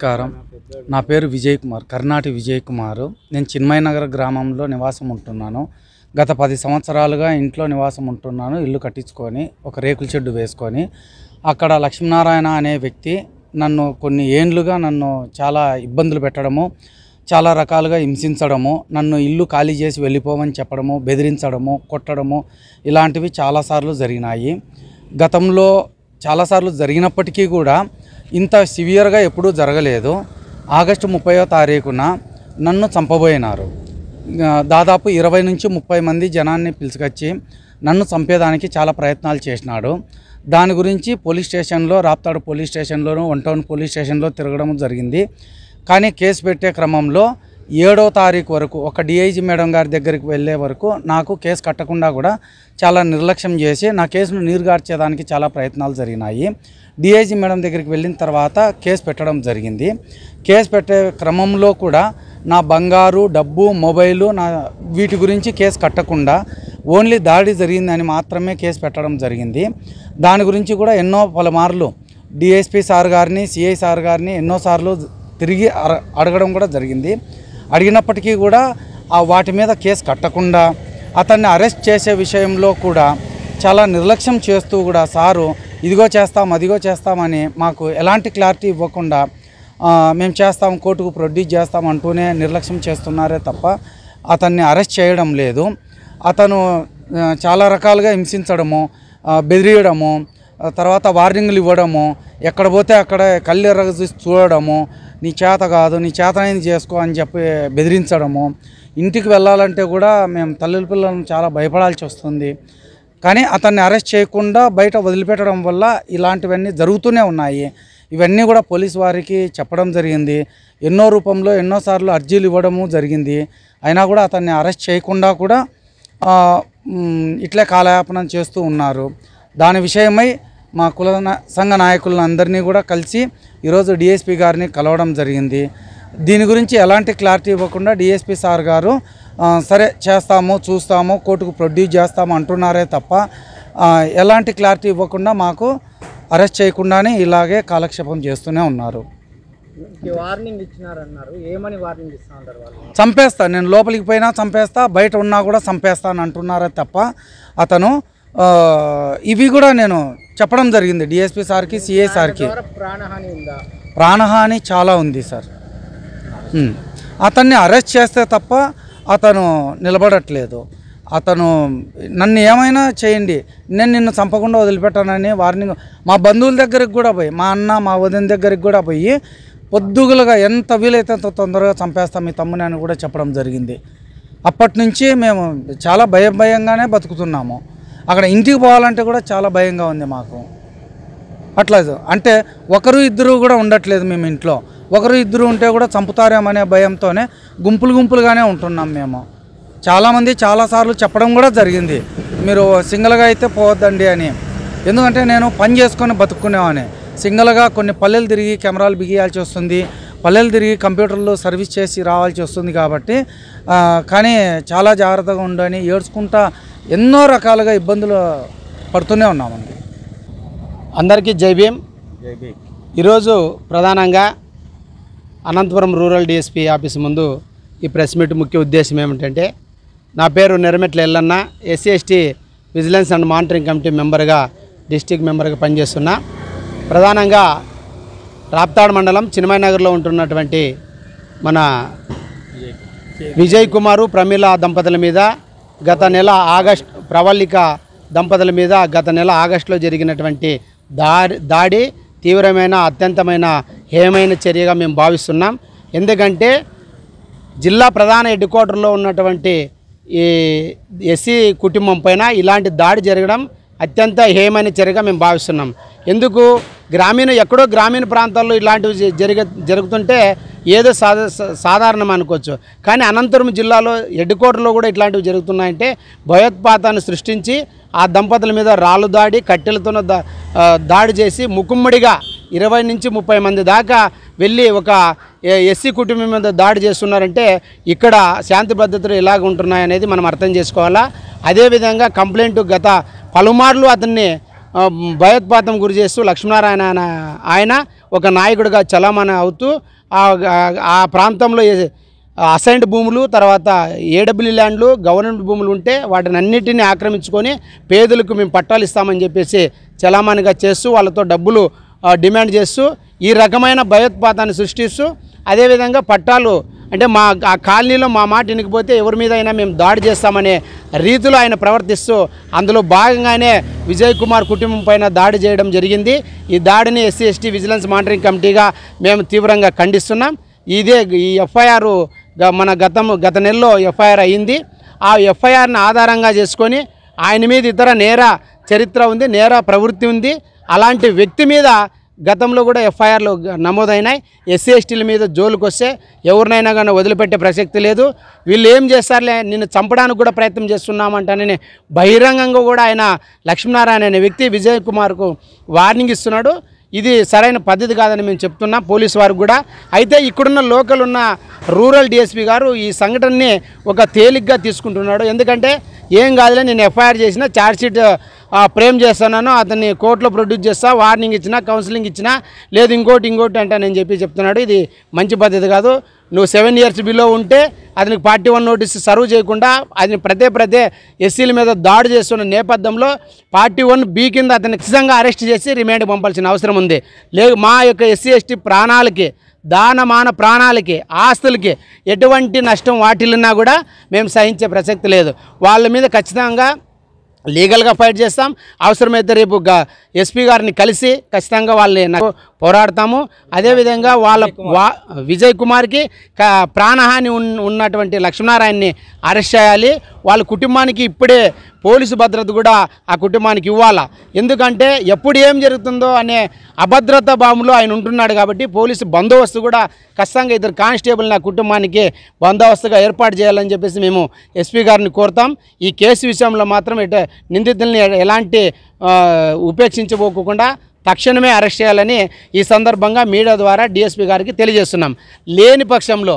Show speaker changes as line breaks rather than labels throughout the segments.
నమస్కారం నా పేరు విజయ్ కుమార్ కర్ణాటి విజయ్ కుమార్ నేను చిన్మయనగర్ గ్రామంలో నివాసం ఉంటున్నాను గత పది సంవత్సరాలుగా ఇంట్లో నివాసం ఉంటున్నాను ఇల్లు కట్టించుకొని ఒక రేకుల షెడ్డు వేసుకొని అక్కడ లక్ష్మీనారాయణ అనే వ్యక్తి నన్ను కొన్ని ఏండ్లుగా నన్ను చాలా ఇబ్బందులు పెట్టడము చాలా రకాలుగా హింసించడము నన్ను ఇల్లు ఖాళీ చేసి వెళ్ళిపోమని చెప్పడము బెదిరించడము కొట్టడము ఇలాంటివి చాలాసార్లు జరిగినాయి గతంలో చాలాసార్లు జరిగినప్పటికీ కూడా ఇంత సివియర్గా ఎప్పుడూ జరగలేదు ఆగస్టు ముప్పయో తారీఖున నన్ను చంపబోయినారు దాదాపు ఇరవై నుంచి ముప్పై మంది జనాన్ని పిలుచుకొచ్చి నన్ను చంపేదానికి చాలా ప్రయత్నాలు చేసినాడు దాని గురించి పోలీస్ స్టేషన్లో రాప్తాడు పోలీస్ స్టేషన్లోను వన్ టౌన్ పోలీస్ స్టేషన్లో తిరగడం జరిగింది కానీ కేసు పెట్టే క్రమంలో ఏడో తారీఖు వరకు ఒక డిఐజీ మేడం గారి దగ్గరికి వెళ్ళే వరకు నాకు కేసు కట్టకుండా కూడా చాలా నిర్లక్ష్యం చేసి నా కేసును నీరుగార్చేదానికి చాలా ప్రయత్నాలు జరిగినాయి డిఐజీ మేడం దగ్గరికి వెళ్ళిన తర్వాత కేసు పెట్టడం జరిగింది కేసు పెట్టే క్రమంలో కూడా నా బంగారు డబ్బు మొబైలు నా వీటి గురించి కేసు కట్టకుండా ఓన్లీ దాడి జరిగిందని మాత్రమే కేసు పెట్టడం జరిగింది దాని గురించి కూడా ఎన్నో పలుమార్లు డిఎస్పీ సార్ గారిని సిఐ సార్ గారిని ఎన్నోసార్లు తిరిగి అడగడం కూడా జరిగింది అడిగినప్పటికీ కూడా ఆ వాటి మీద కేసు కట్టకుండా అతన్ని అరెస్ట్ చేసే విషయంలో కూడా చాలా నిర్లక్ష్యం చేస్తూ కూడా సారు ఇదిగో చేస్తాం అదిగో చేస్తామని మాకు ఎలాంటి క్లారిటీ ఇవ్వకుండా మేము చేస్తాం కోర్టుకు ప్రొడ్యూస్ చేస్తాం అంటూనే నిర్లక్ష్యం చేస్తున్నారే తప్ప అతన్ని అరెస్ట్ చేయడం లేదు అతను చాలా రకాలుగా హింసించడము బెదిరియడము తర్వాత వార్నింగ్లు ఇవ్వడము ఎక్కడ పోతే అక్కడ కళ్ళెర్ర చూడడము నీ చేత కాదు నీ చేతనైంది చేసుకో అని చెప్పి బెదిరించడము ఇంటికి వెళ్ళాలంటే కూడా మేము తల్లి పిల్లలను చాలా భయపడాల్సి వస్తుంది కానీ అతన్ని అరెస్ట్ చేయకుండా బయట వదిలిపెట్టడం వల్ల ఇలాంటివన్నీ జరుగుతూనే ఉన్నాయి ఇవన్నీ కూడా పోలీస్ వారికి చెప్పడం జరిగింది ఎన్నో రూపంలో ఎన్నోసార్లు అర్జీలు ఇవ్వడము జరిగింది అయినా కూడా అతన్ని అరెస్ట్ చేయకుండా కూడా ఇట్లే కాలయాపనం చేస్తూ ఉన్నారు దాని విషయమై మా కుల సంఘ నాయకులందరినీ కూడా కలిసి ఈరోజు డిఎస్పి గారిని కలవడం జరిగింది దీని గురించి ఎలాంటి క్లారిటీ ఇవ్వకుండా డిఎస్పి సార్ గారు సరే చేస్తాము చూస్తాము కోర్టుకు ప్రొడ్యూస్ చేస్తాము అంటున్నారే తప్ప ఎలాంటి క్లారిటీ ఇవ్వకుండా మాకు అరెస్ట్ చేయకుండానే ఇలాగే కాలక్షేపం చేస్తూనే ఉన్నారు
వార్నింగ్ ఇచ్చినారన్నారు ఏమని వార్నింగ్
చంపేస్తా నేను లోపలికి పోయినా చంపేస్తా బయట ఉన్నా కూడా చంపేస్తా అని అంటున్నారే తప్ప అతను ఇవి కూడా నేను చెప్పడం జరిగింది డిఎస్పీ సార్కి సిఐ సార్కి ప్రాణహాని ప్రాణహాని చాలా ఉంది సార్ అతన్ని అరెస్ట్ చేస్తే తప్ప అతను నిలబడట్లేదు అతను నన్ను ఏమైనా చేయండి నేను నిన్ను చంపకుండా వదిలిపెట్టానని వార్నింగ్ మా బంధువుల దగ్గరికి కూడా పోయి మా అన్న మా వదిన దగ్గరికి కూడా పోయి పొద్దుగులుగా ఎంత వీలైతే అంత తొందరగా చంపేస్తాం మీ తమ్ముని అని కూడా చెప్పడం జరిగింది అప్పటి నుంచి మేము చాలా భయం భయంగానే బతుకుతున్నాము అక్కడ ఇంటికి పోవాలంటే కూడా చాలా భయంగా ఉంది మాకు అట్లా అంటే ఒకరు ఇద్దరు కూడా ఉండట్లేదు మేము ఇంట్లో ఒకరు ఇద్దరు ఉంటే కూడా చంపుతారేమనే భయంతోనే గుంపులు గుంపులుగానే ఉంటున్నాం మేము చాలామంది చాలాసార్లు చెప్పడం కూడా జరిగింది మీరు సింగిల్గా అయితే పోవద్దండి అని ఎందుకంటే నేను పని చేసుకొని బతుక్కునేవాని సింగిల్గా కొన్ని పల్లెలు తిరిగి కెమెరాలు బిగియాల్సి వస్తుంది పల్లెలు తిరిగి కంప్యూటర్లు సర్వీస్ చేసి రావాల్సి వస్తుంది కాబట్టి కానీ చాలా జాగ్రత్తగా ఉండని ఏడ్చుకుంటా ఎన్నో రకాలుగా
ఇబ్బందులు పడుతూనే ఉన్నామండి అందరికీ జై భీమ్ ఈరోజు ప్రధానంగా అనంతపురం రూరల్ డిఎస్పీ ఆఫీస్ ముందు ఈ ప్రెస్ మీట్ ముఖ్య ఉద్దేశం ఏమిటంటే నా పేరు Nirametla Yellanna SC ST vigilance and monitoring committee మెంబర్గా డిస్టిక్ మెంబర్గా పనిచేస్తున్నా ప్రధానంగా రాప్తాడ్ మండలం చిన్మయనగర్లో ఉంటున్నటువంటి మన విజయ్ కుమారు ప్రమీల దంపతుల మీద గత నెల ఆగస్ట్ ప్రవళిక దంపతుల మీద గత నెల ఆగస్టులో జరిగినటువంటి దాడి తీవ్రమైన అత్యంతమైన హేమైన చర్యగా మేము భావిస్తున్నాం ఎందుకంటే జిల్లా ప్రధాన హెడ్ క్వార్టర్లో ఉన్నటువంటి ఈ ఎస్సీ కుటుంబం పైన ఇలాంటి దాడి జరగడం అత్యంత హేయమైన చర్యగా మేము భావిస్తున్నాం ఎందుకు గ్రామీణ ఎక్కడో గ్రామీణ ప్రాంతాల్లో ఇలాంటివి జరిగ జరుగుతుంటే ఏదో సాధ సాధారణం అనుకోవచ్చు కానీ అనంతరం జిల్లాలో హెడ్ క్వార్టర్లో కూడా ఇట్లాంటివి జరుగుతున్నాయంటే భయోత్పాతాన్ని సృష్టించి ఆ దంపతుల మీద రాళ్ళు దాడి కట్టెలతో దాడి చేసి ముకుమ్మడిగా ఇరవై నుంచి ముప్పై మంది దాకా వెళ్ళి ఒక ఎస్సీ కుటుంబం మీద దాడి చేస్తున్నారంటే ఇక్కడ శాంతి భద్రతలు ఎలాగ ఉంటున్నాయనేది మనం అర్థం చేసుకోవాలా అదేవిధంగా కంప్లైంట్ గత పలుమార్లు అతన్ని భయోత్పాతం గురి చేస్తూ లక్ష్మీనారాయణ ఆయన ఒక నాయకుడిగా చలామణి అవుతూ ఆ ప్రాంతంలో అసైన్డ్ భూములు తర్వాత ఏడబ్ల్యూ ల్యాండ్లు గవర్నమెంట్ భూములు ఉంటే వాటిని అన్నింటినీ ఆక్రమించుకొని పేదలకు మేము పట్టాలు ఇస్తామని చెప్పేసి చలామణిగా చేస్తూ వాళ్ళతో డబ్బులు డిమాండ్ చేస్తూ ఈ రకమైన భయోత్పాతాన్ని సృష్టిస్తూ అదేవిధంగా పట్టాలు అంటే మా ఆ కాలనీలో మా మాట ఇనికిపోతే ఎవరి మీద అయినా మేము దాడి చేస్తామనే రీతిలో ఆయన ప్రవర్తిస్తూ అందులో భాగంగానే విజయ్ కుమార్ కుటుంబం పైన దాడి చేయడం జరిగింది ఈ దాడిని ఎస్సీ ఎస్టీ విజిలెన్స్ మానిటరింగ్ కమిటీగా మేము తీవ్రంగా ఖండిస్తున్నాం ఇదే ఈ ఎఫ్ఐఆర్ మన గతము గత నెలలో ఎఫ్ఐఆర్ అయ్యింది ఆ ఎఫ్ఐఆర్ని ఆధారంగా చేసుకొని ఆయన మీద ఇతర నేర చరిత్ర ఉంది నేర ప్రవృత్తి ఉంది అలాంటి వ్యక్తి మీద గతంలో కూడా ఎఫ్ఐఆర్లు నమోదైనాయి ఎస్సీ ఎస్టీల మీద జోలుకు వస్తే ఎవరినైనా కానీ వదిలిపెట్టే ప్రసక్తి లేదు వీళ్ళు ఏం చేస్తారులే నిన్ను చంపడానికి కూడా ప్రయత్నం చేస్తున్నామంటానని బహిరంగంగా కూడా ఆయన లక్ష్మీనారాయణ అనే వ్యక్తి విజయ్ కుమార్కు వార్నింగ్ ఇస్తున్నాడు ఇది సరైన పద్ధతి కాదని మేము చెప్తున్నాం పోలీసు వారు కూడా అయితే ఇక్కడున్న లోకల్ ఉన్న రూరల్ డిఎస్పీ గారు ఈ సంఘటనని ఒక తేలిగ్గా తీసుకుంటున్నాడు ఎందుకంటే ఏం కాదులే నేను ఎఫ్ఐఆర్ చేసిన ఛార్జ్షీట్ ప్రేమ్ చేస్తున్నాను అతన్ని కోర్టులో ప్రొడ్యూస్ చేస్తా వార్నింగ్ ఇచ్చినా కౌన్సిలింగ్ ఇచ్చినా లేదు ఇంకోటి ఇంకోటి అంటే నేను చెప్పి చెప్తున్నాడు ఇది మంచి పద్ధతి కాదు నువ్వు సెవెన్ ఇయర్స్ బిలో ఉంటే అతనికి పార్టీ వన్ నోటీస్ సర్వ్ చేయకుండా అతని ప్రదే ప్రదే ఎస్సీల మీద దాడి చేస్తున్న నేపథ్యంలో పార్టీ వన్ బీ కింద అతన్ని ఖచ్చితంగా అరెస్ట్ చేసి రిమాండ్ పంపాల్సిన అవసరం ఉంది లేదు మా యొక్క ఎస్సీ ఎస్టీ ప్రాణాలకి దానమాన ప్రాణాలకి ఆస్తులకి ఎటువంటి నష్టం వాటిల్లినా కూడా మేము సహించే ప్రసక్తి లేదు వాళ్ళ మీద ఖచ్చితంగా లీగల్గా ఫైట్ చేస్తాం అవసరమైతే రేపు ఎస్పీ గారిని కలిసి ఖచ్చితంగా వాళ్ళని పోరాడతాము అదేవిధంగా వాళ్ళ వా విజయ్ కుమార్కి ప్రాణహాని ఉన్నటువంటి లక్ష్మీనారాయణని అరెస్ట్ చేయాలి వాళ్ళ కుటుంబానికి ఇప్పుడే పోలీసు భద్రత కూడా ఆ కుటుంబానికి ఇవ్వాలా ఎందుకంటే ఎప్పుడు ఏం జరుగుతుందో అనే అభద్రత భావంలో ఆయన ఉంటున్నాడు కాబట్టి పోలీసు బందోబస్తు కూడా ఖచ్చితంగా ఇద్దరు కానిస్టేబుల్ని ఆ కుటుంబానికి బందోబస్తుగా ఏర్పాటు చేయాలని చెప్పేసి మేము ఎస్పీ గారిని కోరుతాం ఈ కేసు విషయంలో మాత్రం ఇటు నిందితుల్ని ఎలాంటి ఉపేక్షించబోకుండా తక్షణమే అరెస్ట్ చేయాలని ఈ సందర్భంగా మీడియా ద్వారా డిఎస్పీ గారికి తెలియజేస్తున్నాం లేని పక్షంలో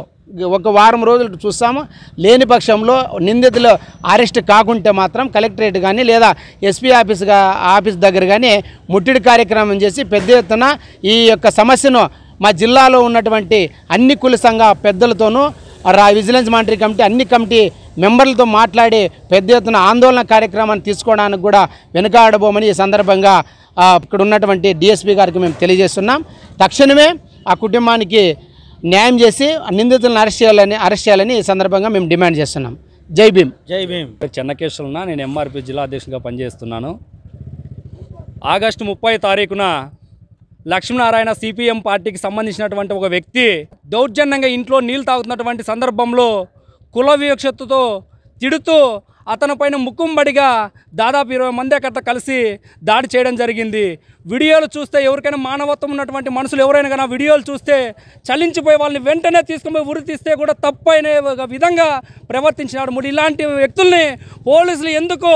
ఒక వారం రోజులు చూస్తాము లేని పక్షంలో నిందితులు అరెస్ట్ కాకుంటే మాత్రం కలెక్టరేట్ కానీ లేదా ఎస్పీ ఆఫీస్గా ఆఫీస్ దగ్గర కానీ ముట్టిడి కార్యక్రమం చేసి పెద్ద ఎత్తున ఈ యొక్క సమస్యను మా జిల్లాలో ఉన్నటువంటి అన్ని కుల సంఘ పెద్దలతోనూ రా విజిలెన్స్ మానిటరీ కమిటీ అన్ని కమిటీ మెంబర్లతో మాట్లాడి పెద్ద ఎత్తున ఆందోళన కార్యక్రమాన్ని తీసుకోవడానికి కూడా వెనుకాడబోమని ఈ సందర్భంగా ఇక్కడ ఉన్నటువంటి డిఎస్పీ గారికి మేము తెలియజేస్తున్నాం తక్షణమే ఆ కుటుంబానికి న్యాయం చేసి నిందితులను అరెస్ట్ చేయాలని అరెస్ట్ చేయాలని ఈ సందర్భంగా మేము డిమాండ్ చేస్తున్నాం జై భీమ్
జై భీమ్ చెన్నకేశ్వరున నేను ఎంఆర్పి జిల్లా అధ్యక్షునిగా పనిచేస్తున్నాను ఆగస్టు ముప్పై తారీఖున లక్ష్మీనారాయణ సిపిఎం పార్టీకి సంబంధించినటువంటి ఒక వ్యక్తి దౌర్జన్యంగా ఇంట్లో నీళ్ళు తాగుతున్నటువంటి సందర్భంలో కుల వివక్షతతో తిడుతూ అతని పైన ముక్కుంబడిగా దాదాపు ఇరవై మంది అక్కడ కలిసి దాడి చేయడం జరిగింది వీడియోలు చూస్తే ఎవరికైనా మానవత్వం ఉన్నటువంటి మనుషులు ఎవరైనా కానీ వీడియోలు చూస్తే చలించిపోయి వాళ్ళని వెంటనే పోయి ఉరి తీస్తే కూడా తప్పైన విధంగా ప్రవర్తించినాడు మరి ఇలాంటి వ్యక్తుల్ని పోలీసులు ఎందుకు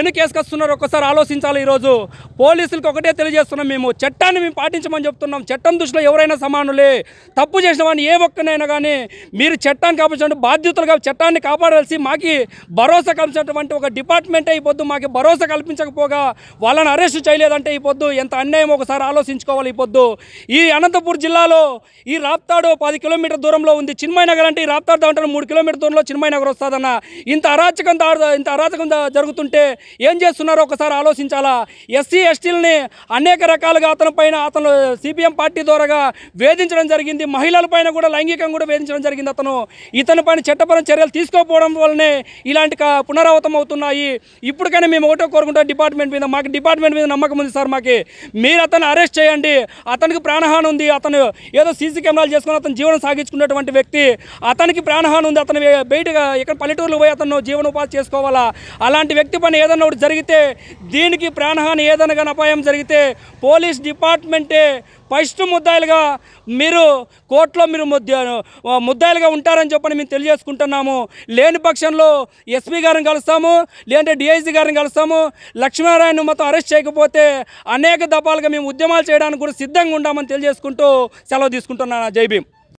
ఎన్నికేసుకొస్తున్నారు ఒక్కసారి ఆలోచించాలి ఈరోజు పోలీసులకు ఒకటే తెలియజేస్తున్నాం మేము చట్టాన్ని మేము పాటించమని చెప్తున్నాం చట్టం దృష్టిలో ఎవరైనా సమానులే తప్పు చేసిన వాడిని ఏ ఒక్కనైనా కానీ మీరు చట్టాన్ని కాపాడు బాధ్యతలుగా చట్టాన్ని కాపాడాల్సి మాకి భరోసా సంబంధించినటువంటి ఒక డిపార్ట్మెంటే ఈ పొద్దు మాకు భరోసా కల్పించకపోగా వాళ్ళని అరెస్ట్ చేయలేదంటే ఈ పొద్దు ఎంత అన్యాయం ఒకసారి ఆలోచించుకోవాలి ఈ పొద్దు ఈ అనంతపూర్ జిల్లాలో ఈ రాప్తాడు పది కిలోమీటర్ దూరంలో ఉంది చిన్మయ నగర్ అంటే ఈ రాప్తాడు దాంట్లో మూడు కిలోమీటర్ దూరంలో చిన్మయ నగర్ వస్తుందన్న ఇంత అరాచకం ఇంత అరాచకం జరుగుతుంటే ఏం చేస్తున్నారో ఒకసారి ఆలోచించాలా ఎస్సీ ఎస్టీలని అనేక రకాలుగా అతని పైన అతను సిపిఎం పార్టీ ద్వారాగా వేధించడం జరిగింది మహిళల పైన కూడా లైంగికంగా కూడా వేధించడం జరిగింది అతను ఇతని పైన చట్టపరం చర్యలు తీసుకోకపోవడం వల్లనే ఇలాంటి పునరావృతం అవుతున్నాయి ఇప్పటికైనా మేము ఒకటే కోరుకుంటాం డిపార్ట్మెంట్ మీద మాకు డిపార్ట్మెంట్ మీద నమ్మకం ఉంది సార్ మాకు మీరు అతను అరెస్ట్ చేయండి అతనికి ప్రాణహాని ఉంది అతను ఏదో సీసీ కెమెరాలు చేసుకుని అతను జీవనం సాగించుకునేటువంటి వ్యక్తి అతనికి ప్రాణహాని ఉంది అతను బయట ఇక్కడ పల్లెటూరులో పోయి అతను జీవనోపాధి చేసుకోవాలా అలాంటి వ్యక్తి పని ఏదన్నా ఒకటి జరిగితే దీనికి ప్రాణహాని ఏదైనా కానీ అపాయం జరిగితే పోలీస్ డిపార్ట్మెంటే ఫస్ట్ ముద్దాయిలుగా మీరు కోర్టులో మీరు ముద్దాయిలుగా ఉంటారని చెప్పని మేము తెలియజేసుకుంటున్నాము లేని పక్షంలో ఎస్పీ గారిని కలుస్తాము లేదంటే డిఐజీ గారిని కలుస్తాము లక్ష్మీనారాయణ మొత్తం అరెస్ట్ చేయకపోతే అనేక దఫాలుగా మేము ఉద్యమాలు చేయడానికి కూడా సిద్ధంగా ఉండామని తెలియజేసుకుంటూ సెలవు తీసుకుంటున్నాను జై భీమ్